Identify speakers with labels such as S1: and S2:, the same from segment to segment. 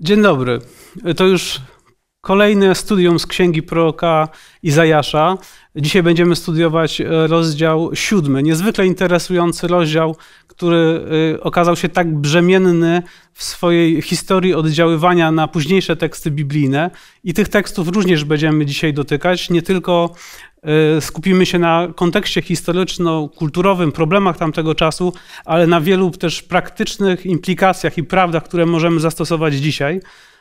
S1: Dzień dobry. To już kolejne studium z Księgi Proroka Izajasza. Dzisiaj będziemy studiować e, rozdział siódmy. Niezwykle interesujący rozdział, który e, okazał się tak brzemienny w swojej historii oddziaływania na późniejsze teksty biblijne. I tych tekstów również będziemy dzisiaj dotykać, nie tylko Y, skupimy się na kontekście historyczno-kulturowym, problemach tamtego czasu, ale na wielu też praktycznych implikacjach i prawdach, które możemy zastosować dzisiaj.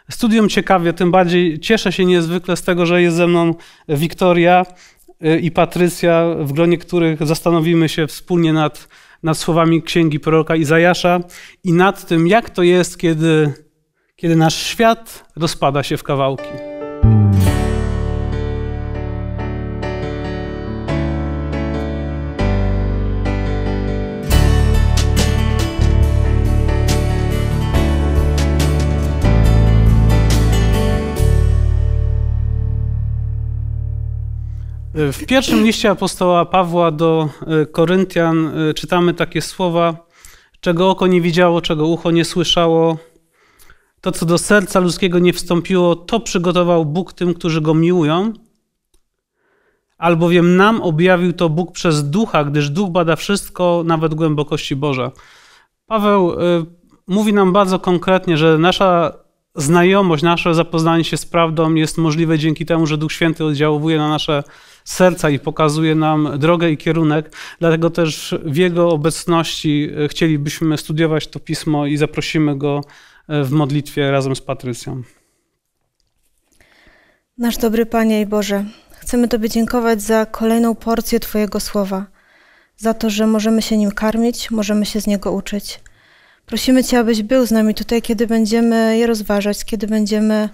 S1: Studium ciekawie, tym bardziej cieszę się niezwykle z tego, że jest ze mną Wiktoria y, i Patrycja, w gronie których zastanowimy się wspólnie nad, nad słowami księgi proroka Izajasza i nad tym, jak to jest, kiedy, kiedy nasz świat rozpada się w kawałki. W pierwszym liście apostoła Pawła do e, Koryntian e, czytamy takie słowa: Czego oko nie widziało, czego ucho nie słyszało, to co do serca ludzkiego nie wstąpiło, to przygotował Bóg tym, którzy go miłują. Albowiem nam objawił to Bóg przez ducha, gdyż duch bada wszystko, nawet głębokości Boże. Paweł e, mówi nam bardzo konkretnie, że nasza znajomość, nasze zapoznanie się z prawdą jest możliwe dzięki temu, że Duch Święty oddziałuje na nasze serca i pokazuje nam drogę i kierunek. Dlatego też w Jego obecności e, chcielibyśmy studiować to pismo i zaprosimy Go e, w modlitwie razem z Patrycją.
S2: Nasz dobry Panie i Boże, chcemy Tobie dziękować za kolejną porcję Twojego słowa, za to, że możemy się nim karmić, możemy się z niego uczyć. Prosimy Cię, abyś był z nami tutaj, kiedy będziemy je rozważać, kiedy będziemy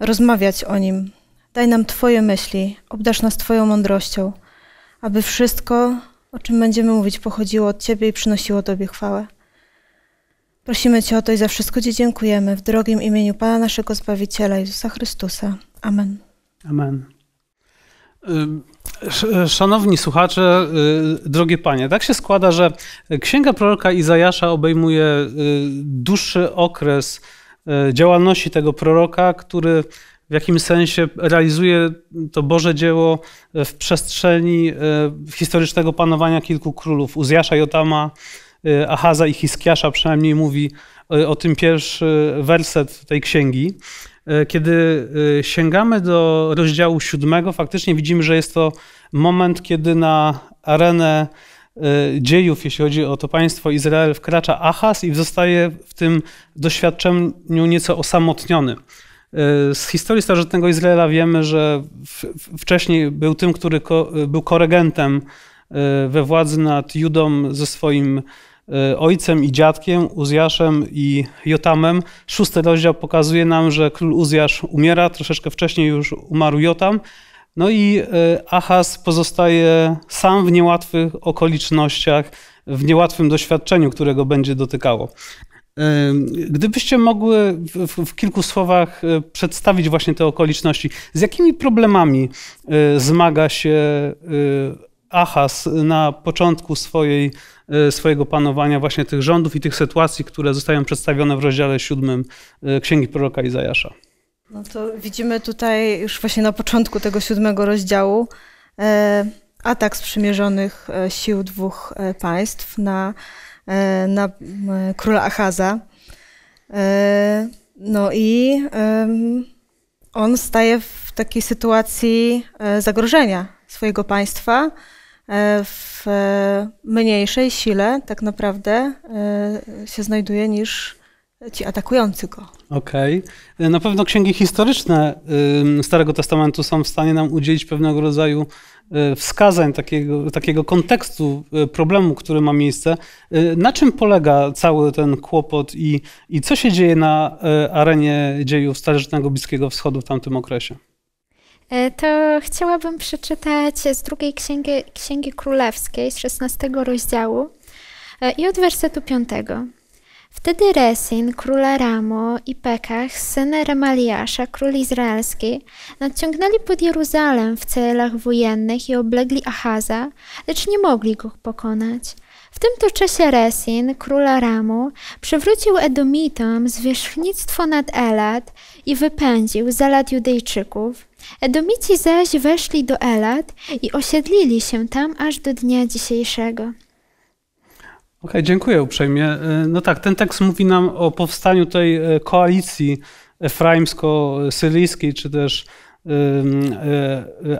S2: rozmawiać o nim, Daj nam Twoje myśli, obdarz nas Twoją mądrością, aby wszystko, o czym będziemy mówić, pochodziło od Ciebie i przynosiło Tobie chwałę. Prosimy Cię o to i za wszystko Ci dziękujemy w drogim imieniu Pana naszego Zbawiciela Jezusa Chrystusa. Amen.
S1: Amen. Y, szanowni słuchacze, y, drogie panie, tak się składa, że Księga proroka Izajasza obejmuje y, dłuższy okres działalności tego proroka, który w jakimś sensie realizuje to Boże dzieło w przestrzeni e, historycznego panowania kilku królów. Uzjasza Jotama, e, Ahaza i Hiskiasza przynajmniej mówi e, o tym pierwszy werset tej księgi. Kiedy sięgamy do rozdziału siódmego, faktycznie widzimy, że jest to moment, kiedy na arenę dziejów, jeśli chodzi o to państwo Izrael, wkracza Ahaz i zostaje w tym doświadczeniu nieco osamotniony. Y, z historii starożytnego Izraela wiemy, że wcześniej był tym, który ko, był koregentem y, we władzy nad Judą ze swoim y, ojcem i dziadkiem, Uzjaszem i Jotamem. Szósty rozdział pokazuje nam, że król Uzjasz umiera, troszeczkę wcześniej już umarł Jotam. No i Achaz pozostaje sam w niełatwych okolicznościach, w niełatwym doświadczeniu, którego będzie dotykało. Gdybyście mogły w, w, kilku słowach e, przedstawić właśnie te okoliczności, z jakimi problemami e, zmaga się e, Ahas na początku swojej, swojego panowania właśnie tych rządów i tych sytuacji, które zostają przedstawione w rozdziale siódmym Księgi Proroka Izajasza?
S2: No to widzimy tutaj już właśnie na początku tego siódmego rozdziału atak sprzymierzonych sił dwóch państw na E, na e, króla Achaza. E, no i on staje w takiej sytuacji zagrożenia swojego państwa w mniejszej sile tak naprawdę się znajduje niż ci atakujący go.
S1: Okej. Okay. Na pewno księgi historyczne Starego Testamentu są w stanie nam udzielić pewnego rodzaju y, wskazań, takiego, takiego kontekstu y, problemu, który ma miejsce. Y, na czym polega cały ten kłopot i, i co się dzieje na arenie dziejów starożytnego Bliskiego Wschodu w tamtym okresie?
S3: E, to chciałabym przeczytać z drugiej księgi, księgi królewskiej, z 16 rozdziału e, i od wersetu 5. Wtedy Resin, króla Ramo i Pekach, syn Remaliasza, król izraelski, nadciągnęli pod Jeruzalem w celach wojennych i oblegli Ahaza, lecz nie mogli go pokonać. W tym to czasie Resin, króla Ramu, przywrócił Edomitom zwierzchnictwo nad Elat i wypędził z Elat Judejczyków. Edomici zaś weszli do Elat i osiedlili się tam aż do dnia dzisiejszego
S1: okay, dziękuję uprzejmie. Y, no tak, ten tekst mówi nam o powstaniu tej y, koalicji efraimsko-syryjskiej, czy też y,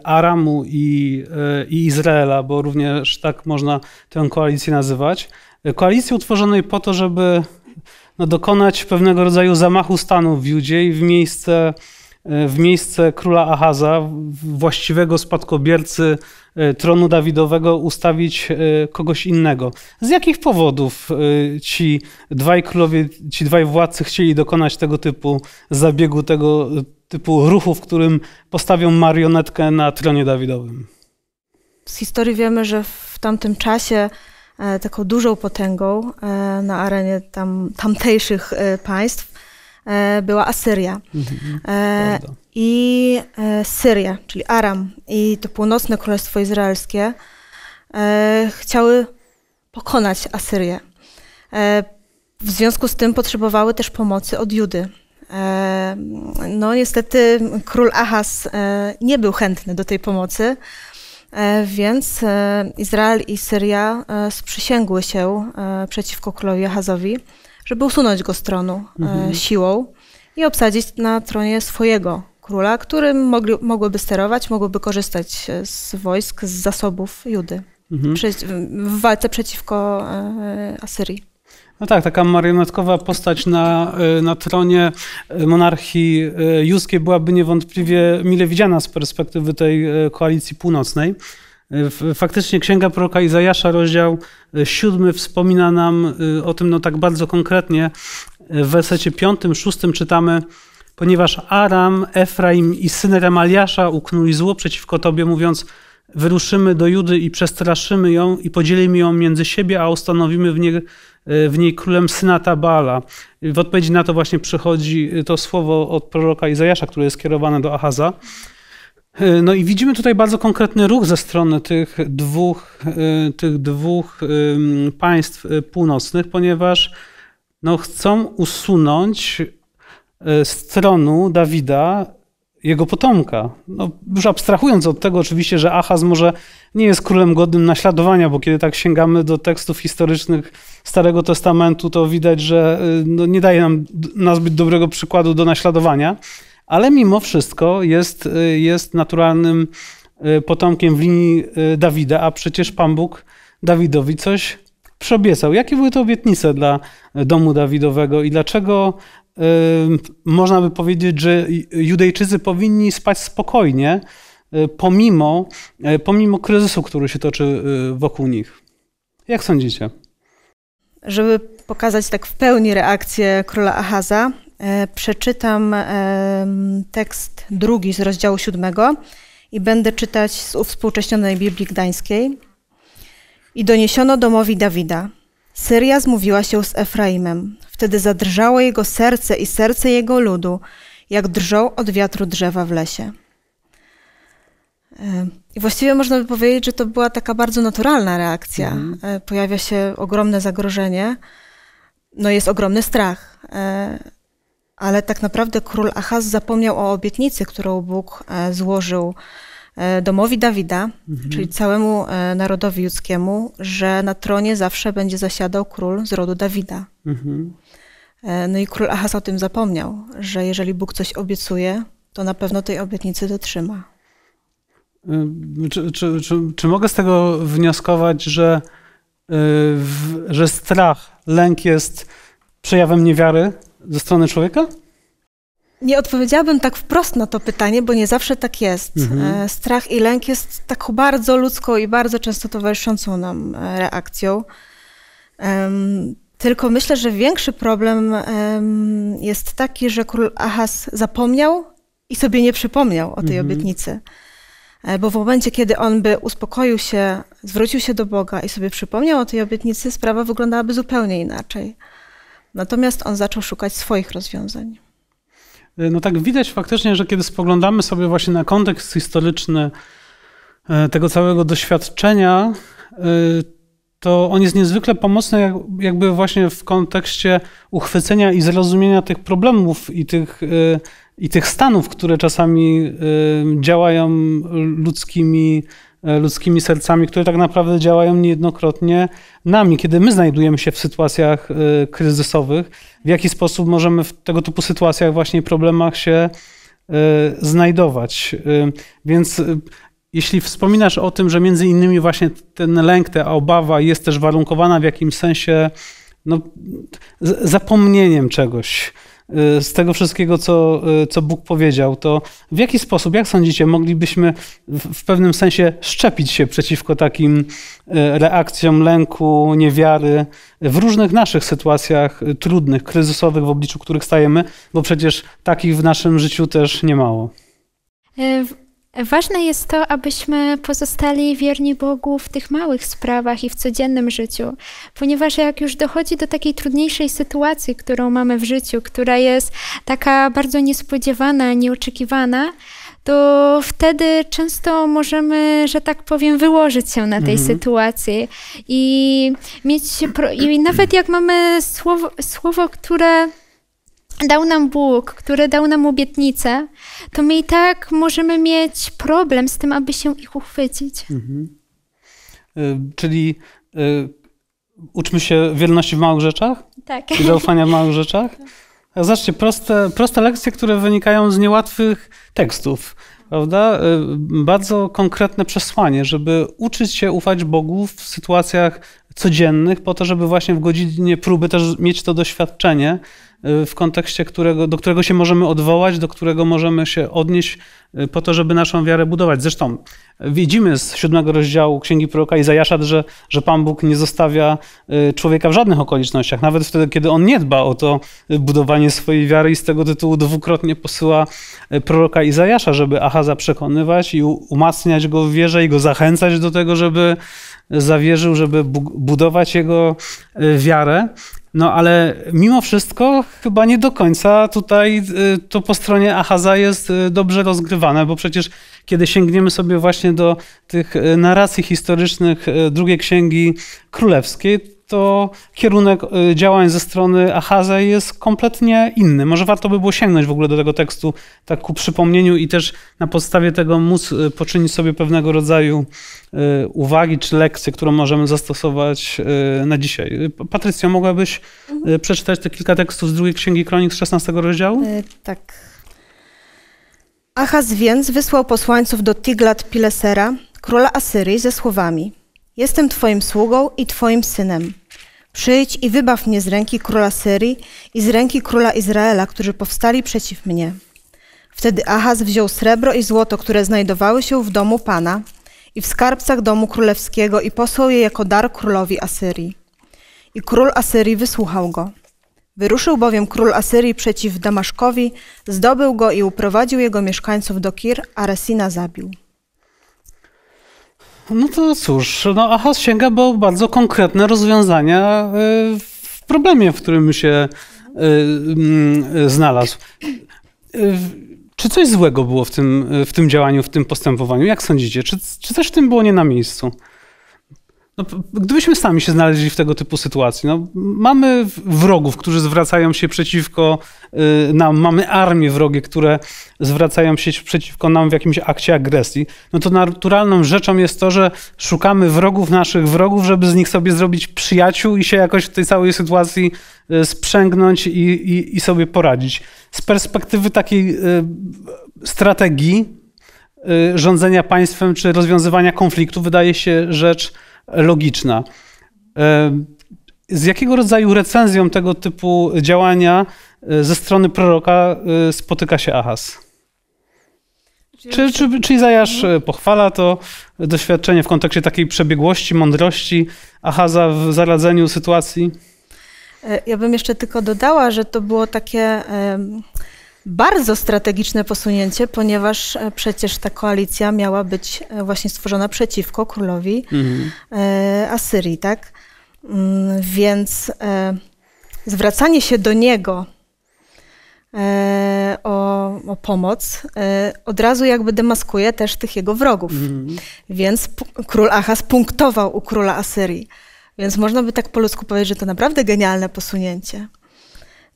S1: Aramu i, i Izraela, bo również tak można tę koalicję nazywać. Koalicji utworzonej po to, żeby no, dokonać pewnego rodzaju zamachu stanu w Judzie i w miejsce E, w miejsce króla Ahaza, właściwego spadkobiercy e, tronu Dawidowego, ustawić e, kogoś innego. Z jakich powodów ci dwaj królowie, ci dwaj władcy chcieli dokonać tego typu zabiegu, tego typu ruchu, w którym postawią marionetkę na tronie Dawidowym?
S2: Z historii wiemy, że w tamtym czasie taką dużą potęgą na arenie tam, tamtejszych państw E, była Asyria. Mhm. E, I e, Syria, czyli Aram i to północne królestwo izraelskie chciały pokonać Asyrię. w związku z tym potrzebowały też pomocy od Judy. No niestety król Ahas nie był chętny do tej pomocy, więc Izrael i Syria sprzysięgły się przeciwko królowi Ahazowi żeby usunąć go z tronu e, mhm. siłą i obsadzić na tronie swojego króla, którym mogli, mogłyby sterować, mogłyby korzystać e, z wojsk, z zasobów Judy mhm. w walce przeciwko e, Asyrii.
S1: No tak, taka marionetkowa postać na, na tronie monarchii juskiej byłaby niewątpliwie mile widziana z perspektywy tej koalicji północnej. Faktycznie Księga Proroka Izajasza, rozdział 7 e, wspomina nam e, o tym no tak bardzo konkretnie. E, w wersecie 5, 6 czytamy ponieważ Aram, Efraim i syn Remaliasza uknuli zło przeciwko tobie, mówiąc wyruszymy do Judy i przestraszymy ją i podzielimy ją między siebie, a ustanowimy w niej, w niej królem syna Tabala. W odpowiedzi na to właśnie przychodzi to słowo od proroka Izajasza, które jest skierowane do Ahaza. E, no i widzimy tutaj bardzo konkretny ruch ze strony tych dwóch, e, tych dwóch państw e, północnych, ponieważ no, chcą usunąć z tronu Dawida jego potomka. No, już abstrahując od tego oczywiście, że Achaz może nie jest królem godnym naśladowania, bo kiedy tak sięgamy do tekstów historycznych Starego Testamentu, to widać, że no, nie daje nam nazbyt dobrego przykładu do naśladowania ale mimo wszystko jest, y, jest naturalnym y, potomkiem w linii y, Dawida, a przecież Pan Bóg Dawidowi coś przyobiecał. Jakie były to obietnice dla domu Dawidowego i dlaczego można by powiedzieć, że Judejczycy powinni spać spokojnie, pomimo, pomimo kryzysu, który się toczy wokół nich? Jak sądzicie?
S2: Żeby pokazać tak w pełni reakcję króla Ahaza, E, przeczytam e, tekst drugi z rozdziału siódmego i będę czytać z uwspółcześnionej Biblii Gdańskiej. I doniesiono domowi Dawida. Syria zmówiła się z Efraimem. Wtedy zadrżało jego serce i serce jego ludu, jak drżą od wiatru drzewa w lesie. E, I właściwie można by powiedzieć, że to była taka bardzo naturalna reakcja. Mhm. Pojawia się ogromne zagrożenie, no jest ogromny strach ale tak naprawdę król Achaz zapomniał o obietnicy, którą Bóg e, złożył e, domowi Dawida, mhm. czyli całemu e, narodowi judzkiemu, że na tronie zawsze będzie zasiadał król z rodu Dawida. Mhm. No i król Achaz o tym zapomniał, że jeżeli Bóg coś obiecuje, to na pewno tej obietnicy dotrzyma.
S1: Czy, czy, czy, czy mogę z tego wnioskować, że, że strach, lęk jest przejawem niewiary? ze strony człowieka?
S2: Nie odpowiedziałabym tak wprost na to pytanie, bo nie zawsze tak jest. Mhm. E, strach i lęk jest tak bardzo ludzką i bardzo często towarzyszącą nam e, reakcją. Tylko myślę, że większy problem jest taki, że król Ahas zapomniał i sobie nie przypomniał o tej mhm. obietnicy. E, bo w momencie, kiedy on by uspokoił się, zwrócił się do Boga i sobie przypomniał o tej obietnicy, sprawa wyglądałaby zupełnie inaczej. Natomiast on zaczął szukać swoich rozwiązań.
S1: E, no tak, widać faktycznie, że kiedy spoglądamy sobie właśnie na kontekst historyczny e, tego całego doświadczenia, e, to on jest niezwykle pomocny, jakby właśnie w kontekście uchwycenia i zrozumienia tych problemów i tych, i tych stanów, które czasami działają ludzkimi E, ludzkimi sercami, które tak naprawdę działają niejednokrotnie nami, kiedy my znajdujemy się w sytuacjach e, kryzysowych, w jaki sposób możemy w tego typu sytuacjach, właśnie problemach się e, znajdować. Więc jeśli wspominasz o tym, że między innymi właśnie ten lęk, ta obawa jest też warunkowana w jakimś sensie no, zapomnieniem czegoś, Y, z tego wszystkiego, co, y, co Bóg powiedział, to w jaki sposób, jak sądzicie, moglibyśmy w pewnym sensie szczepić się przeciwko takim y, reakcjom lęku, niewiary w różnych naszych sytuacjach trudnych, kryzysowych, w obliczu których stajemy, bo przecież takich w naszym życiu też niemało.
S3: E, Ważne jest to, abyśmy pozostali wierni Bogu w tych małych sprawach i w codziennym życiu, ponieważ jak już dochodzi do takiej trudniejszej sytuacji, którą mamy w życiu, która jest taka bardzo niespodziewana, nieoczekiwana, to wtedy często możemy, że tak powiem, wyłożyć się na tej mhm. sytuacji i mieć. I nawet jak mamy słowo, słowo które dał nam Bóg, który dał nam obietnice, to my i tak możemy mieć problem z tym, aby się ich uchwycić.
S1: Mhm. Y, czyli y, uczmy się wierności w małych rzeczach? Tak. I zaufania w małych rzeczach? A zobaczcie, proste, proste lekcje, które wynikają z niełatwych tekstów, prawda? Y, bardzo konkretne przesłanie, żeby uczyć się ufać Bogu w sytuacjach codziennych, po to, żeby właśnie w godzinie próby też mieć to doświadczenie, w kontekście którego, do którego się możemy odwołać, do którego możemy się odnieść y, po to, żeby naszą wiarę budować. Zresztą y, widzimy z siódmego rozdziału Księgi Proroka Izajasza, że, że Pan Bóg nie zostawia y, człowieka w żadnych okolicznościach, nawet wtedy, kiedy on nie dba o to budowanie swojej wiary i z tego tytułu dwukrotnie posyła proroka Izajasza, żeby Ahaza przekonywać i umacniać go w wierze i go zachęcać do tego, żeby zawierzył, żeby budować jego e, wiarę. No ale mimo wszystko chyba nie do końca tutaj e, to po stronie Ahaza jest e, dobrze rozgrywane, bo przecież kiedy sięgniemy sobie właśnie do tych narracji historycznych drugiej księgi królewskiej, to kierunek y, działań ze strony Ahaza jest kompletnie inny. Może warto by było sięgnąć w ogóle do tego tekstu tak ku przypomnieniu i też na podstawie tego móc y, poczynić sobie pewnego rodzaju y, uwagi czy lekcje, którą możemy zastosować na dzisiaj. Patrycja, mogłabyś mhm. przeczytać te kilka tekstów z drugiej Księgi Kronik z 16 rozdziału? Yy,
S2: tak. Ahaz więc wysłał posłańców do Tiglat-Pilesera, króla Asyrii, ze słowami – Jestem Twoim sługą i Twoim synem. Przyjdź i wybaw mnie z ręki króla Syrii i z ręki króla Izraela, którzy powstali przeciw mnie. Wtedy Ahaz wziął srebro i złoto, które znajdowały się w domu Pana i w skarbcach domu królewskiego i posłał je jako dar królowi Asyrii. I król Asyrii wysłuchał go. Wyruszył bowiem król Asyrii przeciw Damaszkowi, zdobył go i uprowadził jego mieszkańców do Kir, a Resina zabił.
S1: No to cóż, no AHA sięga po bardzo konkretne rozwiązania e, w problemie, w którym się e, mm, znalazł. E, czy coś złego było w tym, w tym działaniu, w tym postępowaniu? Jak sądzicie? Czy, czy w tym było nie na miejscu? No, gdybyśmy sami się znaleźli w tego typu sytuacji, no, mamy wrogów, którzy zwracają się przeciwko y, nam, mamy armię wrogie, które zwracają się przeciwko nam w jakimś akcie agresji, no to naturalną rzeczą jest to, że szukamy wrogów naszych wrogów, żeby z nich sobie zrobić przyjaciół i się jakoś w tej całej sytuacji y, sprzęgnąć i, i, i sobie poradzić. Z perspektywy takiej y, strategii rządzenia państwem czy rozwiązywania konfliktu wydaje się rzecz logiczna. E, z jakiego rodzaju recenzją tego typu działania e, ze strony proroka e, spotyka się Ahas? Czy, czy, czy Izajasz pochwala to doświadczenie w kontekście takiej przebiegłości, mądrości Ahaza w zaradzeniu sytuacji?
S2: Ja bym jeszcze tylko dodała, że to było takie bardzo strategiczne posunięcie, ponieważ e, przecież ta koalicja miała być e, właśnie stworzona przeciwko królowi mhm. E, Asyrii, tak? Mm, więc zwracanie się do niego o, o, pomoc, od razu jakby demaskuje też tych jego wrogów. Mhm. Więc król Achaz punktował u króla Asyrii. Więc można by tak po ludzku powiedzieć, że to naprawdę genialne posunięcie.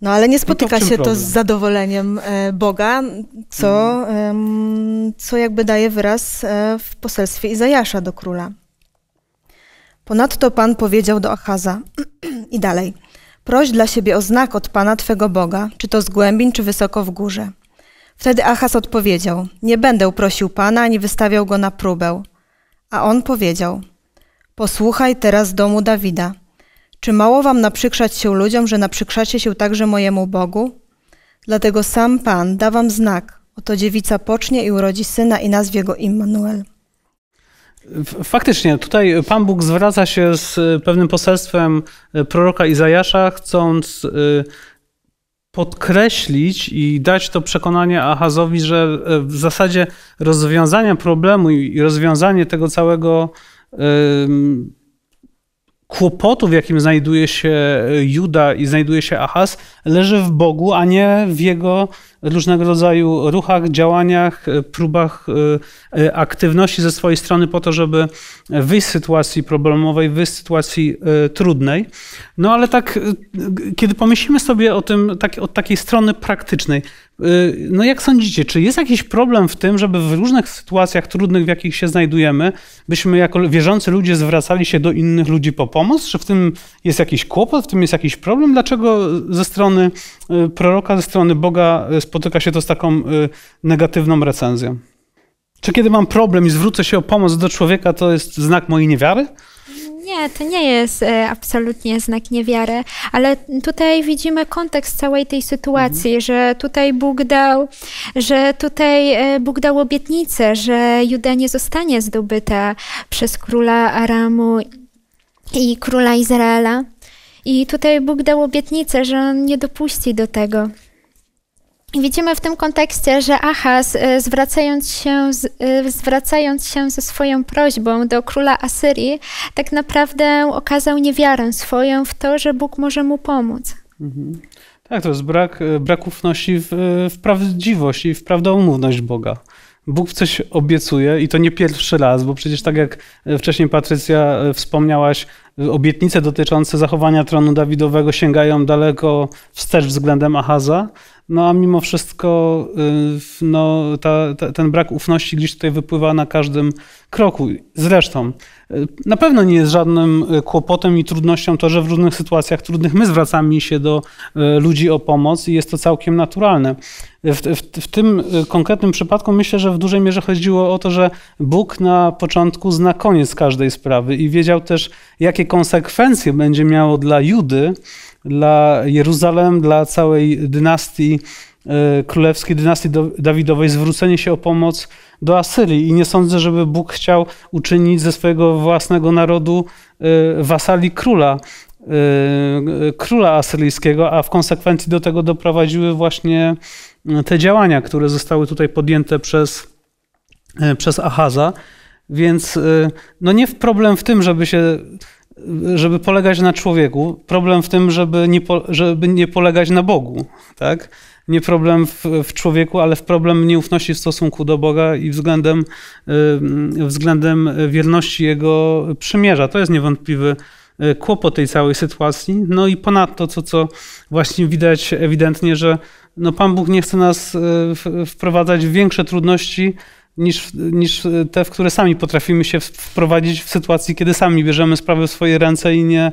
S2: No ale nie spotyka no to się problem? to z zadowoleniem e, Boga, co, co jakby daje wyraz e, w poselstwie Izajasza do króla. Ponadto Pan powiedział do Achaza i dalej. Proś dla siebie o znak od Pana Twego Boga, czy to z głębin, czy wysoko w górze. Wtedy Achaz odpowiedział, nie będę prosił Pana, ani wystawiał go na próbę. A on powiedział, posłuchaj teraz domu Dawida – czy mało wam naprzykrzać się ludziom, że naprzykrzacie się także mojemu Bogu? Dlatego sam Pan da wam znak. Oto dziewica pocznie i urodzi syna i nazwie go Immanuel.
S1: Faktycznie, tutaj Pan Bóg zwraca się z e, pewnym poselstwem e, proroka Izajasza, chcąc e, podkreślić i dać to przekonanie Ahazowi, że w zasadzie rozwiązanie problemu i rozwiązanie tego całego kłopotu, w jakim znajduje się e, Juda i znajduje się Ahaz, leży w Bogu, a nie w jego różnego rodzaju ruchach, działaniach, e, próbach e, aktywności ze swojej strony po to, żeby wyjść z sytuacji problemowej, wyjść z sytuacji trudnej. No ale tak, kiedy pomyślimy sobie o tym tak, od takiej strony praktycznej, Y, no jak sądzicie, czy jest jakiś problem w tym, żeby w różnych sytuacjach trudnych, w jakich się znajdujemy, byśmy jako wierzący ludzie zwracali się do innych ludzi po pomoc? Czy w tym jest jakiś kłopot, w tym jest jakiś problem? Dlaczego ze strony y, proroka, ze strony Boga y, spotyka się to z taką negatywną recenzją? Czy kiedy mam problem i zwrócę się o pomoc do człowieka, to jest znak mojej niewiary?
S3: Nie, to nie jest e, absolutnie znak niewiary, ale tutaj widzimy kontekst całej tej sytuacji, mhm. że tutaj Bóg dał, że tutaj e, Bóg dał obietnicę, że Juda nie zostanie zdobyta przez króla Aramu i króla Izraela. I tutaj Bóg dał obietnicę, że on nie dopuści do tego widzimy w tym kontekście, że Achaz, e, zwracając się, e, zwracając się ze swoją prośbą do króla Asyrii, tak naprawdę okazał niewiarę swoją w to, że Bóg może mu pomóc.
S1: Mhm. Tak, to jest brak, e, brak ufności w, w prawdziwość i w prawdomówność Boga. Bóg coś obiecuje i to nie pierwszy raz, bo przecież tak jak wcześniej Patrycja wspomniałaś, obietnice dotyczące zachowania tronu Dawidowego sięgają daleko wstecz względem Ahaza, no a mimo wszystko y, no, ta, ta, ten brak ufności gdzieś tutaj wypływa na każdym kroku. Zresztą y, na pewno nie jest żadnym y, kłopotem i trudnością to, że w różnych sytuacjach trudnych my zwracamy się do ludzi o pomoc i jest to całkiem naturalne. W, w, w tym konkretnym przypadku myślę, że w dużej mierze chodziło o to, że Bóg na początku zna koniec każdej sprawy i wiedział też, jakie konsekwencje będzie miało dla Judy, dla Jeruzalem, dla całej dynastii e, królewskiej dynastii Dawidowej zwrócenie się o pomoc do Asyrii. I nie sądzę, żeby Bóg chciał uczynić ze swojego własnego narodu e, wasali króla, e, króla asyryjskiego, a w konsekwencji do tego doprowadziły właśnie te działania, które zostały tutaj podjęte przez, przez Ahaza. Więc no nie problem w tym, żeby się żeby polegać na człowieku. Problem w tym, żeby nie, po, żeby nie polegać na Bogu, tak? Nie problem w, w, człowieku, ale w problem nieufności w stosunku do Boga i względem, y, względem wierności Jego przymierza. To jest niewątpliwy y, kłopot tej całej sytuacji. No i ponadto, co, co właśnie widać ewidentnie, że no Pan Bóg nie chce nas y, wprowadzać w większe trudności, niż, niż te, w które sami potrafimy się wprowadzić w sytuacji, kiedy sami bierzemy sprawy w swoje ręce i nie,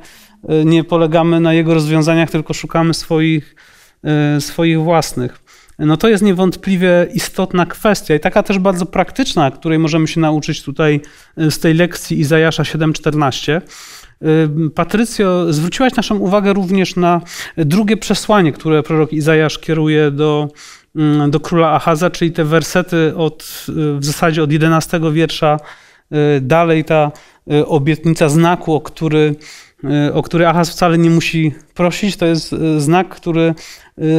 S1: nie polegamy na jego rozwiązaniach, tylko szukamy swoich, e, swoich własnych. No to jest niewątpliwie istotna kwestia i taka też bardzo praktyczna, której możemy się nauczyć tutaj e, z tej lekcji Izajasza 7:14. E, Patrycjo, zwróciłaś naszą uwagę również na drugie przesłanie, które prorok Izajasz kieruje do Mm, do króla Ahaza, czyli te wersety od, y, w zasadzie od 11 wiersza y, dalej ta y, obietnica znaku, o który, o który Ahaz wcale nie musi prosić. To jest znak, który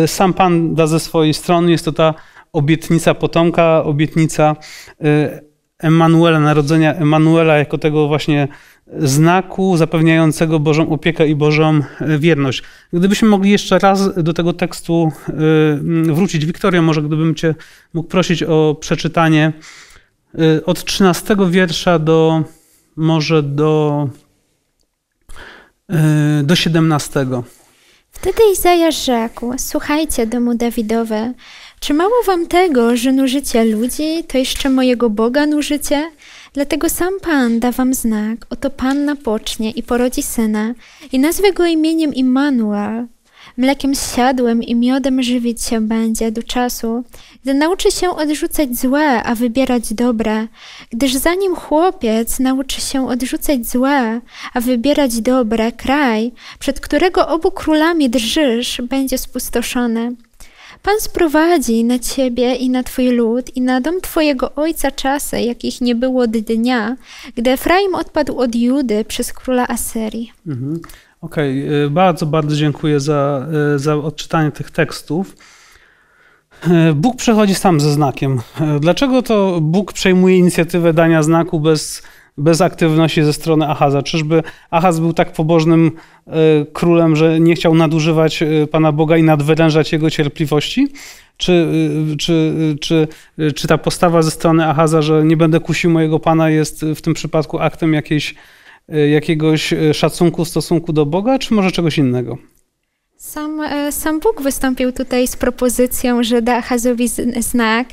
S1: sam Pan da ze swojej strony. Jest to ta obietnica potomka, obietnica Emanuela, narodzenia Emanuela jako tego właśnie znaku zapewniającego Bożą opiekę i Bożą e, wierność. Gdybyśmy mogli jeszcze raz do tego tekstu e, wrócić, Wiktorio, może gdybym Cię mógł prosić o przeczytanie e, od 13 wiersza do może do, do 17.
S3: Wtedy Izajasz rzekł: Słuchajcie, domu Dawidowe. Czy mało wam tego, że nużycie ludzi, to jeszcze mojego Boga nużycie? Dlatego sam Pan da wam znak, oto Pan napocznie i porodzi syna i nazwę go imieniem Immanuel. Mlekiem siadłem i miodem żywić się będzie do czasu, gdy nauczy się odrzucać złe, a wybierać dobre, gdyż zanim chłopiec nauczy się odrzucać złe, a wybierać dobre, kraj, przed którego obu królami drżysz, będzie spustoszony. Pan sprowadzi na ciebie i na twój lud i na dom twojego ojca czasy, jakich nie było od dnia, gdy Efraim odpadł od Judy przez króla Asyrii.
S1: Mhm. Okej, okay. E, bardzo, bardzo dziękuję za, e, za odczytanie tych tekstów. E, Bóg przechodzi sam ze znakiem. Dlaczego to Bóg przejmuje inicjatywę dania znaku bez bez aktywności ze strony Ahaza. Czyżby Ahaz był tak pobożnym e, królem, że nie chciał nadużywać e, Pana Boga i nadwyrężać jego cierpliwości? Czy, e, czy, czy, czy ta postawa ze strony Ahaza, że nie będę kusił mojego Pana, jest w tym przypadku aktem jakiejś, jakiegoś szacunku w stosunku do Boga, czy może czegoś innego? Sam,
S3: sam Bóg wystąpił tutaj z propozycją, że da Ahazowi znak,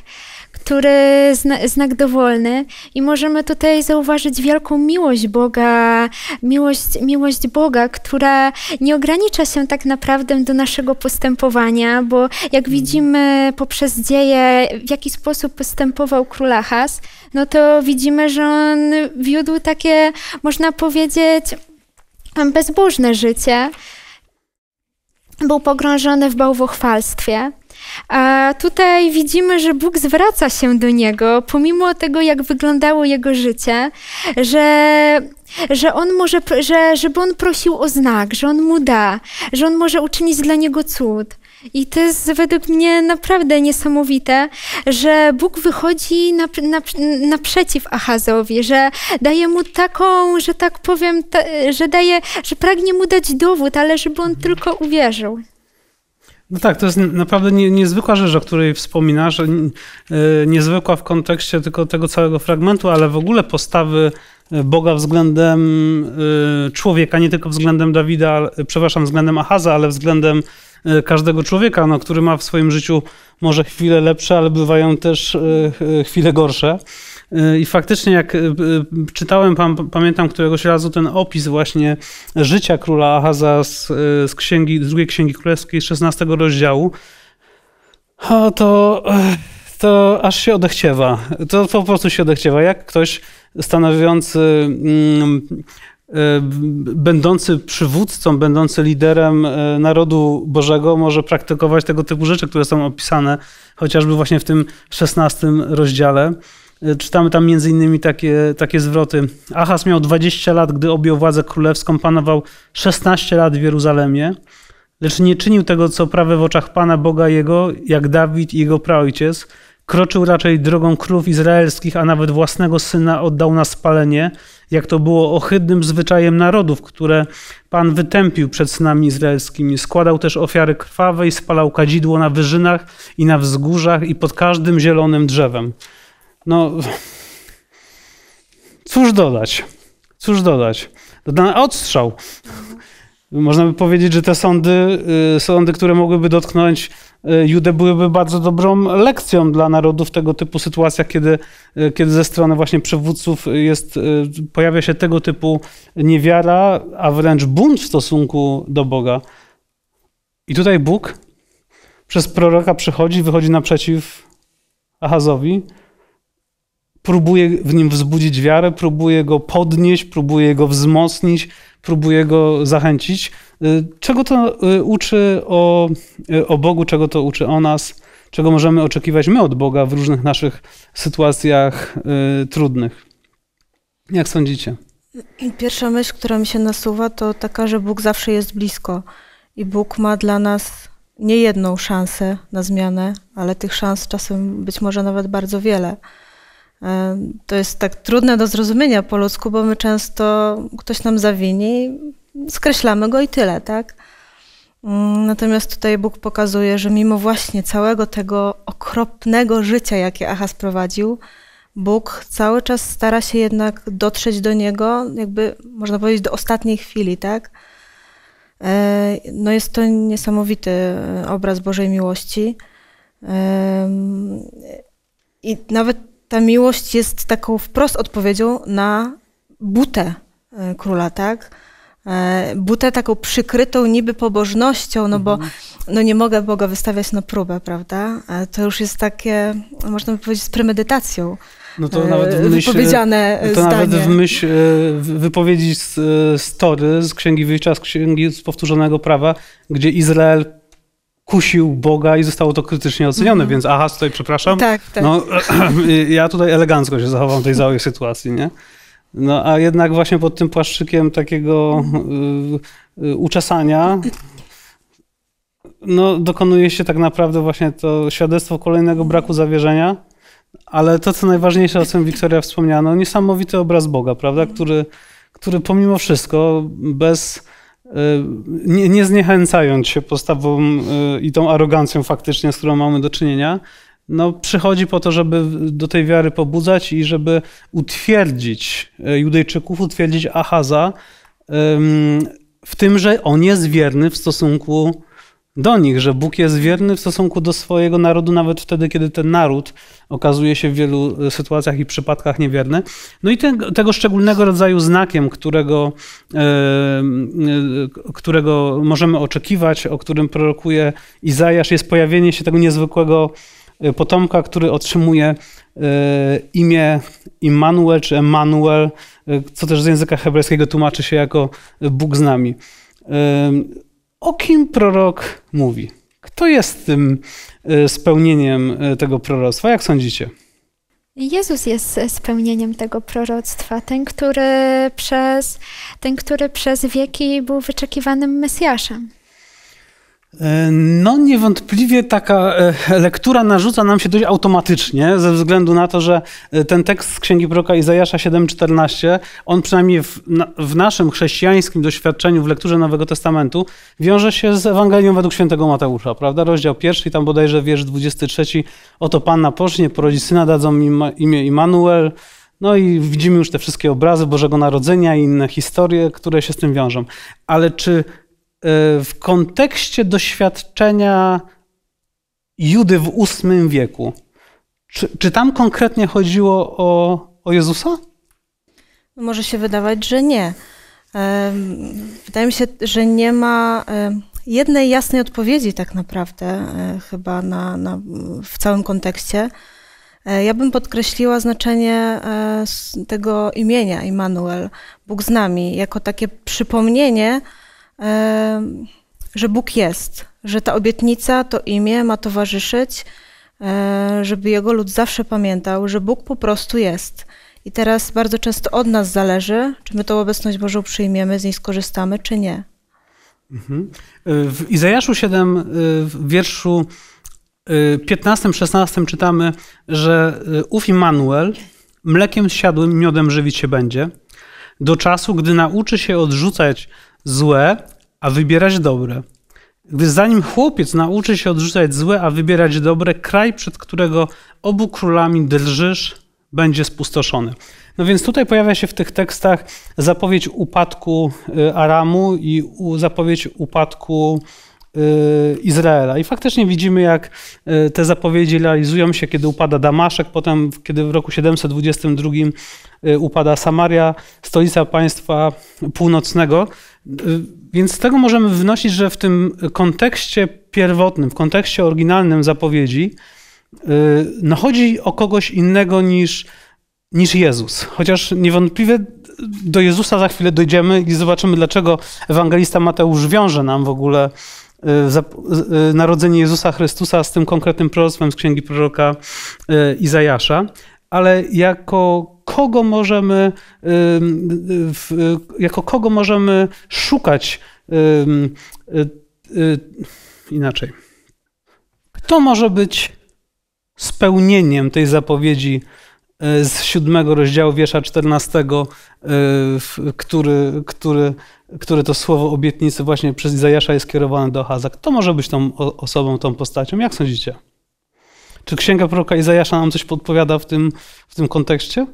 S3: który zna, znak dowolny i możemy tutaj zauważyć wielką miłość Boga, miłość, miłość Boga, która nie ogranicza się tak naprawdę do naszego postępowania, bo jak mhm. widzimy poprzez dzieje, w jaki sposób postępował król Ahas, no to widzimy, że on wiódł takie, można powiedzieć, bezbożne życie. Był pogrążony w bałwochwalstwie. A tutaj widzimy, że Bóg zwraca się do niego, pomimo tego, jak wyglądało jego życie, że, że on może, że, żeby on prosił o znak, że on mu da, że on może uczynić dla niego cud. I to jest według mnie naprawdę niesamowite, że Bóg wychodzi nap, nap, naprzeciw Achazowi, że daje mu taką, że tak powiem, ta, że daje, że pragnie mu dać dowód, ale żeby on tylko uwierzył.
S1: No tak, to jest naprawdę nie, niezwykła rzecz, o której wspominasz. E, niezwykła w kontekście tylko tego całego fragmentu, ale w ogóle postawy e, Boga względem e, człowieka, nie tylko względem Dawida, przepraszam, względem Ahaza, ale względem każdego człowieka, no, który ma w swoim życiu może chwile lepsze, ale bywają też chwile gorsze. Y, I faktycznie, jak y, y, czytałem, pamiętam któregoś razu ten opis właśnie życia króla Ahaza z, z, księgi, z drugiej księgi królewskiej, z 16 rozdziału, to, to aż się odechciewa. To, po prostu się odechciewa. Jak ktoś stanowiący. Mm, będący przywódcą, będący liderem narodu Bożego może praktykować tego typu rzeczy, które są opisane chociażby właśnie w tym 16 rozdziale. Czytamy tam między innymi takie, takie zwroty. Achas miał 20 lat, gdy objął władzę królewską, panował 16 lat w Jeruzalemie, lecz nie czynił tego, co prawe w oczach Pana Boga jego, jak Dawid i jego praojciec. Kroczył raczej drogą królów izraelskich, a nawet własnego syna oddał na spalenie, jak to było ohydnym zwyczajem narodów, które Pan wytępił przed synami izraelskimi. Składał też ofiary krwawe i spalał kadzidło na wyżynach i na wzgórzach i pod każdym zielonym drzewem no cóż dodać? Cóż dodać? Dodany odstrzał. Można by powiedzieć, że te sądy, y, sądy, które mogłyby dotknąć y, Judę, byłyby bardzo dobrą lekcją dla narodów w tego typu sytuacjach, kiedy, y, kiedy ze strony właśnie przywódców jest, pojawia się tego typu niewiara, a wręcz bunt w stosunku do Boga. I tutaj Bóg przez proroka przychodzi, wychodzi naprzeciw Ahazowi, próbuję w nim wzbudzić wiarę, próbuję go podnieść, próbuję go wzmocnić, próbuję go zachęcić. Y, czego to y, uczy o, y, o Bogu, czego to uczy o nas, czego możemy oczekiwać my od Boga w różnych naszych sytuacjach trudnych? Jak sądzicie?
S2: Pierwsza myśl, która mi się nasuwa, to taka, że Bóg zawsze jest blisko i Bóg ma dla nas nie jedną szansę na zmianę, ale tych szans czasem być może nawet bardzo wiele. E, to jest tak trudne do zrozumienia po ludzku, bo my często ktoś nam zawini, skreślamy go i tyle, tak? Mm, natomiast tutaj Bóg pokazuje, że mimo właśnie całego tego okropnego życia, jakie Achas prowadził, Bóg cały czas stara się jednak dotrzeć do niego, jakby można powiedzieć, do ostatniej chwili, tak? E, no jest to niesamowity e, obraz Bożej miłości. I nawet ta miłość jest taką wprost odpowiedzią na butę e, króla, tak? E, butę taką przykrytą niby pobożnością, no bo mhm. no nie mogę Boga wystawiać na próbę, prawda? E, to już jest takie, można by powiedzieć, z premedytacją. No to nawet w myśl, wypowiedziane no to zdanie. nawet w
S1: myśl wypowiedzi z Tory, z Księgi Wyjścia, z Księgi z Powtórzonego Prawa, gdzie Izrael kusił Boga i zostało to krytycznie ocenione, mm -hmm. więc aha, tutaj przepraszam. Tak, tak. No, ja tutaj elegancko się zachowam w tej całej sytuacji, nie? No a jednak właśnie pod tym płaszczykiem takiego y, y, uczesania no, dokonuje się tak naprawdę właśnie to świadectwo kolejnego braku zawierzenia, ale to, co najważniejsze, o czym Wiktoria wspomniała, no niesamowity obraz Boga, prawda, mhm. który, który pomimo wszystko bez Y, nie, nie zniechęcając się postawą y, i tą arogancją faktycznie, z którą mamy do czynienia, no, przychodzi po to, żeby do tej wiary pobudzać i żeby utwierdzić y, Judejczyków, utwierdzić Ahaza w tym, że on jest wierny w stosunku do nich, że Bóg jest wierny w stosunku do swojego narodu, nawet wtedy, kiedy ten naród okazuje się w wielu e, sytuacjach i przypadkach niewierny. No i tego szczególnego rodzaju znakiem, którego, e, e, którego możemy oczekiwać, o którym prorokuje Izajasz, jest pojawienie się tego niezwykłego potomka, który otrzymuje imię Immanuel czy Emanuel, co też z języka hebrajskiego tłumaczy się jako Bóg z nami o kim prorok mówi? Kto jest tym y, spełnieniem y, tego proroctwa? Jak sądzicie?
S3: Jezus jest y, spełnieniem tego proroctwa, ten który, przez, ten, który przez wieki był wyczekiwanym Mesjaszem.
S1: E, no, niewątpliwie taka e, lektura narzuca nam się dość automatycznie, ze względu na to, że e, ten tekst z Księgi Proroka Izajasza 7,14, on przynajmniej w, w, naszym chrześcijańskim doświadczeniu w lekturze Nowego Testamentu wiąże się z Ewangelią według świętego Mateusza, prawda? Rozdział pierwszy, tam bodajże wiersz 23, oto Panna pocznie, porodzi syna, dadzą im imię Immanuel, no i widzimy już te wszystkie obrazy Bożego Narodzenia i inne historie, które się z tym wiążą. Ale czy Y, w kontekście doświadczenia Judy w VIII wieku. Czy, czy tam konkretnie chodziło o, o Jezusa?
S2: Może się wydawać, że nie. E, wydaje mi się, że nie ma e, jednej jasnej odpowiedzi tak naprawdę e, chyba na, na, w całym kontekście. Ja bym podkreśliła znaczenie tego imienia Immanuel, Bóg z nami, jako takie przypomnienie, że Bóg jest, że ta obietnica, to imię ma towarzyszyć, e, żeby jego lud zawsze pamiętał, że Bóg po prostu jest. I teraz bardzo często od nas zależy, czy my tą obecność Bożą przyjmiemy, z niej skorzystamy, czy nie.
S1: Mhm. E, w Izajaszu 7, e, w wierszu 15-16 czytamy, że ów Immanuel mlekiem siadłym miodem żywić się będzie, do czasu, gdy nauczy się odrzucać złe a wybierać dobre. Gdy zanim chłopiec nauczy się odrzucać złe, a wybierać dobre, kraj, przed którego obu królami drżysz, będzie spustoszony. No więc tutaj pojawia się w tych tekstach zapowiedź upadku y, Aramu i zapowiedź upadku y, Izraela. I faktycznie widzimy, jak y, te zapowiedzi realizują się, kiedy upada Damaszek, potem, kiedy w roku 722 upada Samaria, stolica państwa północnego. Więc z tego możemy wnosić, że w tym kontekście pierwotnym, w kontekście oryginalnym zapowiedzi, y, no chodzi o kogoś innego niż, niż Jezus. Chociaż niewątpliwie do Jezusa za chwilę dojdziemy i zobaczymy, dlaczego ewangelista Mateusz wiąże nam w ogóle y, y, narodzenie Jezusa Chrystusa z tym konkretnym proroctwem z księgi proroka Izajasza. Ale jako kogo możemy, jako kogo możemy szukać y, y, inaczej. Kto może być spełnieniem tej zapowiedzi y, z siódmego rozdziału wiersza 14, który, który, który to słowo obietnicy właśnie przez Izajasza jest skierowane do Haza. Kto może być tą osobą, tą postacią? Jak sądzicie? Czy księga proroka Izajasza nam coś podpowiada w tym, w tym kontekście?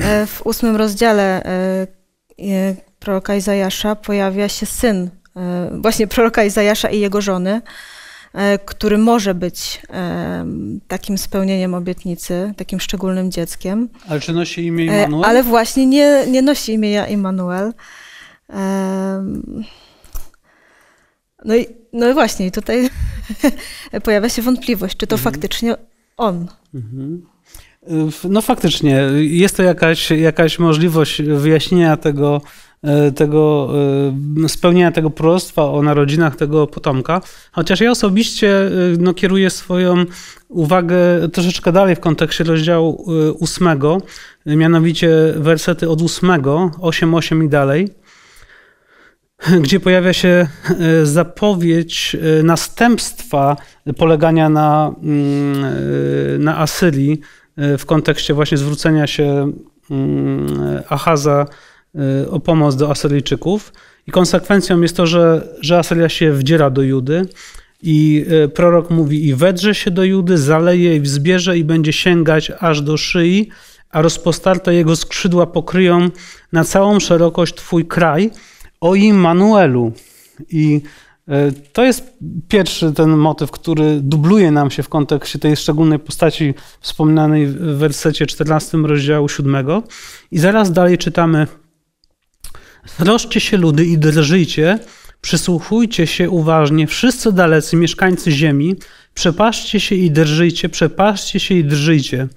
S1: E, w
S2: ósmym rozdziale e, proroka Izajasza pojawia się syn e, właśnie proroka Izajasza i jego żony, który może być takim spełnieniem obietnicy, takim szczególnym dzieckiem.
S1: Ale czy nosi imię Immanuel? Ale
S2: właśnie nie, nie nosi imienia Immanuel. No i, no i właśnie, tutaj pojawia się wątpliwość, czy to mhm. faktycznie on.
S1: Mhm. No faktycznie, jest to jakaś, jakaś możliwość wyjaśnienia tego, e, tego, e, spełnienia tego proroctwa o narodzinach tego potomka. Chociaż ja osobiście e, no, kieruję swoją uwagę troszeczkę dalej w kontekście rozdziału ósmego, mianowicie wersety od ósmego, 8, 8 i dalej, gdzie pojawia się zapowiedź następstwa polegania na, mm, na E, w kontekście właśnie zwrócenia się mm, Ahaza e, o pomoc do Asyryjczyków. I konsekwencją jest to, że, że Asyria się wdziera do Judy i e, prorok mówi i wedrze się do Judy, zaleje i wzbierze i będzie sięgać aż do szyi, a rozpostarte jego skrzydła pokryją na całą szerokość Twój kraj. O Immanuelu. I E, to jest pierwszy ten motyw, który dubluje nam się w kontekście tej szczególnej postaci wspomnianej w wersecie 14 rozdziału 7. I zaraz dalej czytamy: Troszcie się ludy i drżyjcie, przysłuchujcie się uważnie, wszyscy dalecy mieszkańcy ziemi, przepaszcie się i drżyjcie, przepaszcie się i drżyjcie.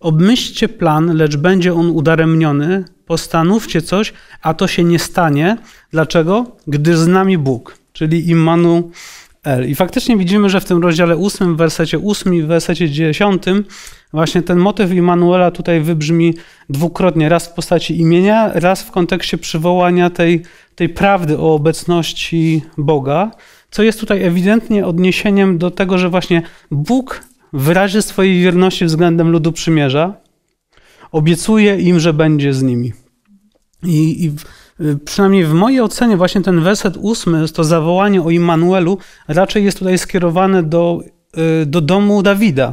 S1: Obmyślcie plan, lecz będzie on udaremniony. Postanówcie coś, a to się nie stanie. Dlaczego? Gdyż z nami Bóg czyli Immanuel. I faktycznie widzimy, że w tym rozdziale 8, w wersecie 8 i w wersecie 10 właśnie ten motyw Immanuela tutaj wybrzmi dwukrotnie. Raz w postaci imienia, raz w kontekście przywołania tej, tej prawdy o obecności Boga, co jest tutaj ewidentnie odniesieniem do tego, że właśnie Bóg wyrazi swojej wierności względem ludu przymierza, obiecuje im, że będzie z nimi. I, i Y, przynajmniej w mojej ocenie, właśnie ten werset ósmy, to zawołanie o Immanuelu, raczej jest tutaj skierowane do, y, do domu Dawida.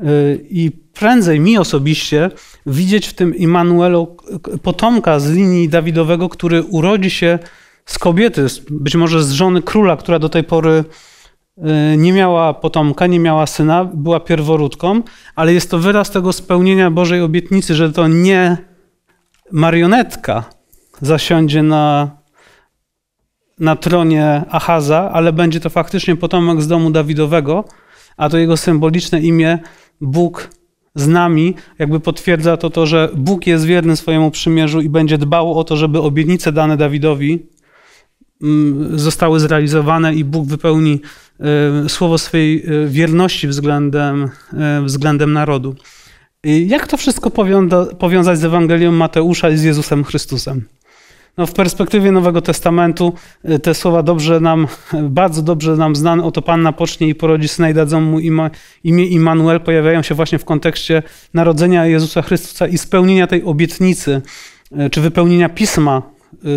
S1: Y, I prędzej mi osobiście widzieć w tym Immanuelu potomka z linii Dawidowego, który urodzi się z kobiety, być może z żony króla, która do tej pory nie miała potomka, nie miała syna, była pierworódką, ale jest to wyraz tego spełnienia Bożej obietnicy, że to nie marionetka, zasiądzie na, na tronie Ahaza, ale będzie to faktycznie potomek z domu Dawidowego, a to jego symboliczne imię Bóg z nami, jakby potwierdza to to, że Bóg jest wierny swojemu przymierzu i będzie dbał o to, żeby obietnice dane Dawidowi mm, zostały zrealizowane i Bóg wypełni y, słowo swojej y, wierności względem, y, względem narodu. Jak to wszystko powiąza, powiązać z Ewangelią Mateusza i z Jezusem Chrystusem? No, w perspektywie Nowego Testamentu y, te słowa dobrze nam, bardzo dobrze nam znane, oto Panna pocznie i porodzi syna i dadzą mu imię, imię Immanuel, pojawiają się właśnie w kontekście narodzenia Jezusa Chrystusa i spełnienia tej obietnicy, y, czy wypełnienia pisma,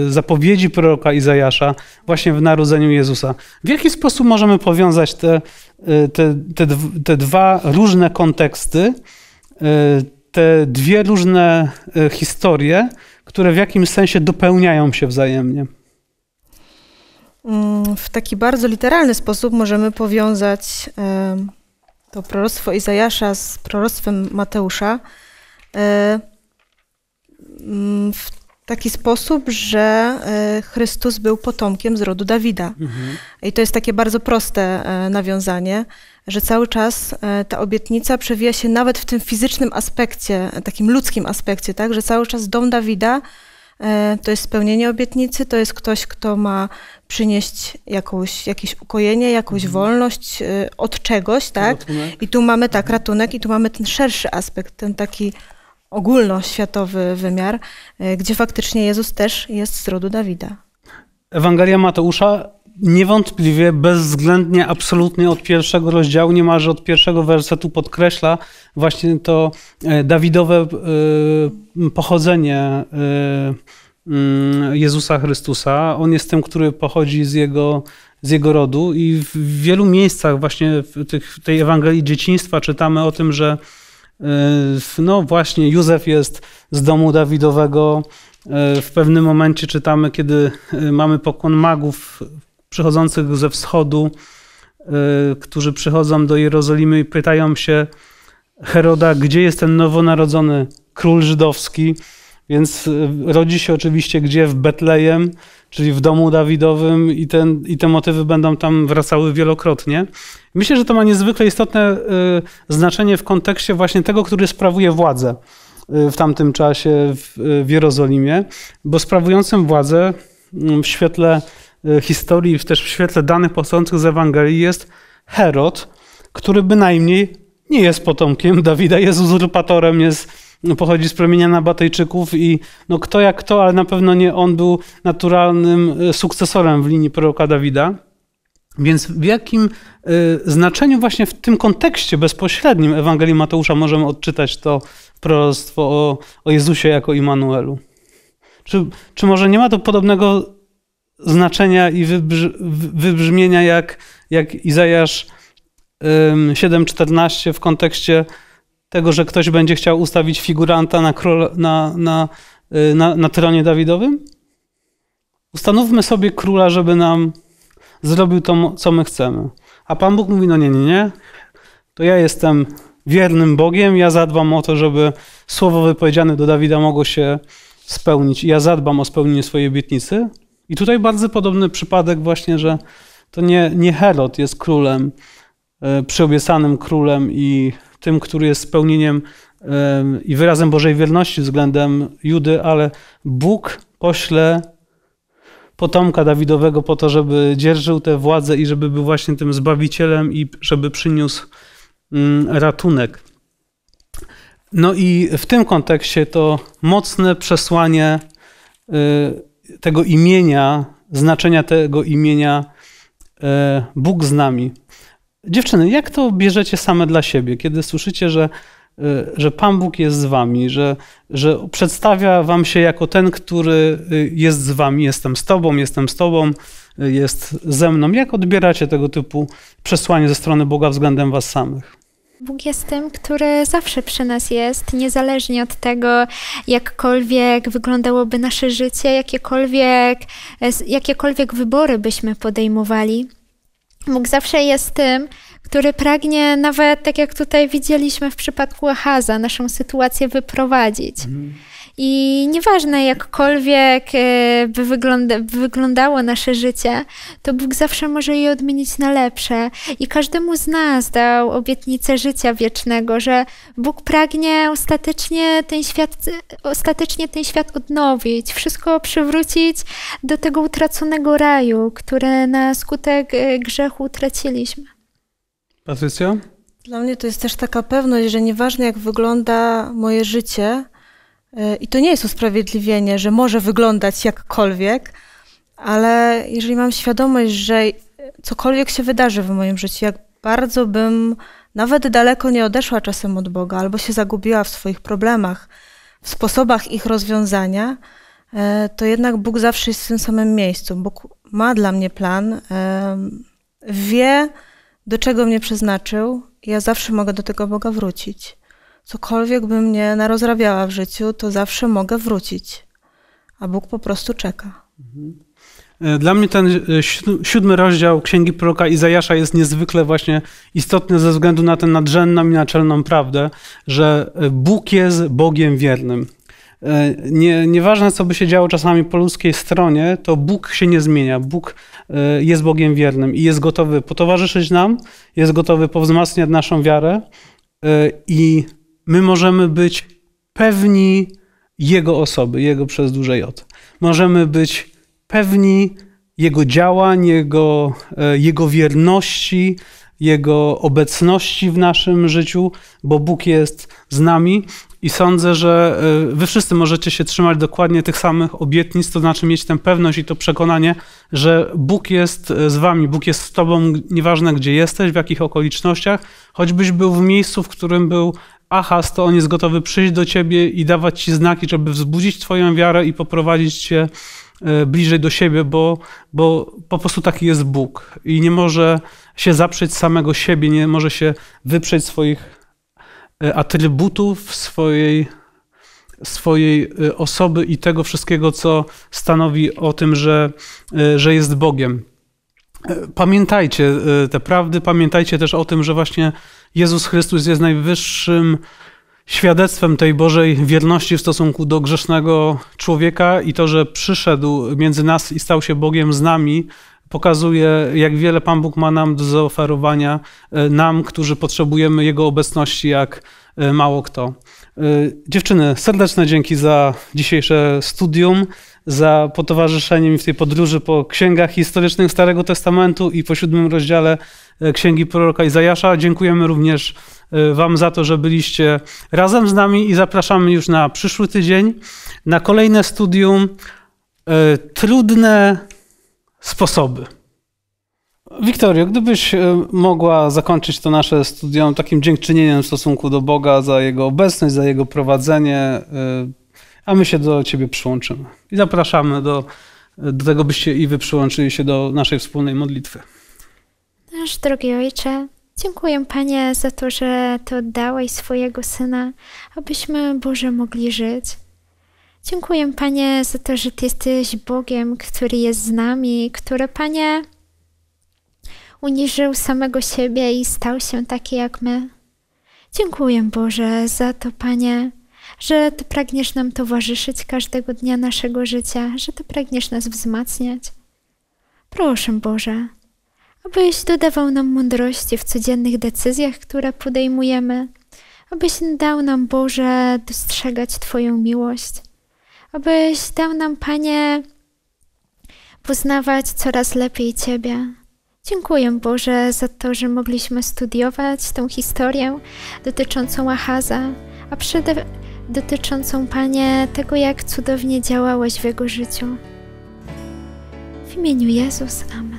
S1: y, zapowiedzi proroka Izajasza właśnie w narodzeniu Jezusa. W jaki sposób możemy powiązać te, te, te, te dwa różne konteksty, te dwie różne historie, które w jakimś sensie dopełniają się wzajemnie.
S2: Mm, w taki bardzo literalny sposób możemy powiązać to proroctwo Izajasza z proroctwem Mateusza e, mm, w taki sposób, że e, Chrystus był potomkiem z rodu Dawida. Mhm. I to jest takie bardzo proste e, nawiązanie że cały czas e, ta obietnica przewija się nawet w tym fizycznym aspekcie, e, takim ludzkim aspekcie, tak? Że cały czas dom Dawida e, to jest spełnienie obietnicy, to jest ktoś, kto ma przynieść jakąś, jakieś ukojenie, jakąś mhm. wolność od czegoś, tak? I tu mamy tak, mhm. ratunek, i tu mamy ten szerszy aspekt, ten taki ogólnoświatowy wymiar, gdzie faktycznie Jezus też jest z rodu Dawida.
S1: Ewangelia Mateusza niewątpliwie, bezwzględnie, absolutnie od pierwszego rozdziału, niemalże od pierwszego wersetu podkreśla właśnie to e, Dawidowe e, pochodzenie e, mm, Jezusa Chrystusa. On jest tym, który pochodzi z jego, z jego rodu i w wielu miejscach właśnie w tej Ewangelii dzieciństwa czytamy o tym, że no właśnie Józef jest z domu Dawidowego, w pewnym momencie czytamy, kiedy mamy pokłon magów przychodzących ze wschodu, y, którzy przychodzą do Jerozolimy i pytają się Heroda, gdzie jest ten nowonarodzony król żydowski. Więc y, rodzi się oczywiście gdzie? W Betlejem, czyli w domu Dawidowym, i, ten, i te motywy będą tam wracały wielokrotnie. Myślę, że to ma niezwykle istotne y, znaczenie w kontekście właśnie tego, który sprawuje władzę w tamtym czasie w, w Jerozolimie, bo sprawującym władzę mm, w świetle Y, historii, też w świetle danych pochodzących z Ewangelii jest Herod, który bynajmniej nie jest potomkiem Dawida, jest uzurpatorem, jest, no, pochodzi z promienia Nabatejczyków i no kto jak kto, ale na pewno nie on był naturalnym y, sukcesorem w linii proroka Dawida. Więc w jakim y, znaczeniu właśnie w tym kontekście bezpośrednim Ewangelii Mateusza możemy odczytać to proroctwo o, o Jezusie jako Immanuelu? Czy, czy może nie ma to podobnego znaczenia i wybrz, wybrzmienia jak, jak Izajasz 7,14 w kontekście tego, że ktoś będzie chciał ustawić figuranta na, król, na, na, y, na, na tyranie Dawidowym? Ustanówmy sobie króla, żeby nam zrobił to, co my chcemy. A Pan Bóg mówi: No nie, nie, nie. To ja jestem wiernym Bogiem, ja zadbam o to, żeby słowo wypowiedziane do Dawida mogło się spełnić. ja zadbam o spełnienie swojej obietnicy. I tutaj bardzo podobny przypadek właśnie, że to nie, nie Herod jest królem, e, przyobiecanym królem i tym, który jest spełnieniem e, i wyrazem Bożej wierności względem Judy, ale Bóg pośle potomka Dawidowego po to, żeby dzierżył tę władzę i żeby był właśnie tym zbawicielem i żeby przyniósł mm, ratunek. No i w tym kontekście to mocne przesłanie y, tego imienia, znaczenia tego imienia e, Bóg z nami. Dziewczyny, jak to bierzecie same dla siebie, kiedy słyszycie, że, e, że Pan Bóg jest z wami, że, że przedstawia wam się jako ten, który e, jest z wami, jestem z tobą, jestem z tobą, jest ze mną. Jak odbieracie tego typu przesłanie ze strony Boga względem was samych?
S3: Bóg jest tym, który zawsze przy nas jest, niezależnie od tego, jakkolwiek wyglądałoby nasze życie, jakiekolwiek, e, jakiekolwiek wybory byśmy podejmowali. Bóg zawsze jest tym, który pragnie nawet, tak jak tutaj widzieliśmy w przypadku Ahaza, naszą sytuację wyprowadzić. Mhm. I nieważne jakkolwiek e, by, wygląda, by wyglądało nasze życie, to Bóg zawsze może je odmienić na lepsze. I każdemu z nas dał obietnicę życia wiecznego, że Bóg pragnie ostatecznie ten świat, ostatecznie ten świat odnowić, wszystko przywrócić do tego utraconego raju, które na skutek e, grzechu utraciliśmy.
S1: Patrycja?
S2: Dla mnie to jest też taka pewność, że nieważne jak wygląda moje życie, E, I to nie jest usprawiedliwienie, że może wyglądać jakkolwiek, ale jeżeli mam świadomość, że cokolwiek się wydarzy w moim życiu, jak bardzo bym nawet daleko nie odeszła czasem od Boga, albo się zagubiła w swoich problemach, w sposobach ich rozwiązania, e, to jednak Bóg zawsze jest w tym samym miejscu. Bóg ma dla mnie plan, e, wie, do czego mnie przeznaczył, ja zawsze mogę do tego Boga wrócić cokolwiek by mnie narozrabiała w życiu, to zawsze mogę wrócić. A Bóg po prostu czeka. Mhm.
S1: E, dla mnie ten e, siódmy rozdział Księgi Proroka Izajasza jest niezwykle właśnie istotny ze względu na tę nadrzędną i naczelną prawdę, że e, Bóg jest Bogiem wiernym. Nie, nieważne, co by się działo czasami po ludzkiej stronie, to Bóg się nie zmienia. Bóg jest Bogiem wiernym i jest gotowy potowarzyszyć nam, jest gotowy powzmacniać naszą wiarę i my możemy być pewni Jego osoby, Jego przez duże J. Możemy być pewni Jego działań, Jego, e, Jego wierności, Jego obecności w naszym życiu, bo Bóg jest z nami. I sądzę, że e, wy wszyscy możecie się trzymać dokładnie tych samych obietnic, to znaczy mieć tę pewność i to przekonanie, że Bóg jest e, z wami, Bóg jest z tobą, nieważne gdzie jesteś, w jakich okolicznościach, choćbyś był w miejscu, w którym był ahas, to on jest gotowy przyjść do ciebie i dawać ci znaki, żeby wzbudzić twoją wiarę i poprowadzić cię e, bliżej do siebie, bo, bo po prostu taki jest Bóg i nie może się zaprzeć samego siebie, nie może się wyprzeć swoich e, atrybutów, swojej, swojej e, osoby i tego wszystkiego, co stanowi o tym, że, że jest Bogiem. E, pamiętajcie e, te prawdy, pamiętajcie też o tym, że właśnie Jezus Chrystus jest najwyższym świadectwem tej Bożej wierności w stosunku do grzesznego człowieka i to, że przyszedł między nas i stał się Bogiem z nami, pokazuje, jak wiele Pan Bóg ma nam do zaoferowania, e, nam, którzy potrzebujemy Jego obecności, jak mało kto. Dziewczyny, serdeczne dzięki za dzisiejsze studium za potowarzyszeniem mi w tej podróży po księgach historycznych Starego Testamentu i po siódmym rozdziale e, Księgi Proroka Izajasza. Dziękujemy również e, Wam za to, że byliście razem z nami i zapraszamy już na przyszły tydzień, na kolejne studium e, Trudne sposoby. Wiktorio, gdybyś mogła zakończyć to nasze studium takim dziękczynieniem w stosunku do Boga za Jego obecność, za Jego prowadzenie, a my się do Ciebie przyłączymy. I zapraszamy do, do tego, byście i Wy przyłączyli się do naszej wspólnej modlitwy.
S3: Nasz drogi Ojcze, dziękuję Panie za to, że Ty oddałeś swojego Syna, abyśmy, Boże, mogli żyć. Dziękuję Panie za to, że Ty jesteś Bogiem, który jest z nami, który Panie uniżył samego siebie i stał się taki jak my. Dziękuję Boże za to, Panie, że Ty pragniesz nam towarzyszyć każdego dnia naszego życia, że Ty pragniesz nas wzmacniać. Proszę Boże, abyś dodawał nam mądrości w codziennych decyzjach, które podejmujemy, abyś dał nam Boże dostrzegać Twoją miłość, abyś dał nam Panie poznawać coraz lepiej Ciebie. Dziękuję Boże za to, że mogliśmy studiować tę historię dotyczącą Ahaza, a przede wszystkim dotyczącą, Panie, tego, jak cudownie działałeś w jego życiu. W imieniu Jezus, Amen.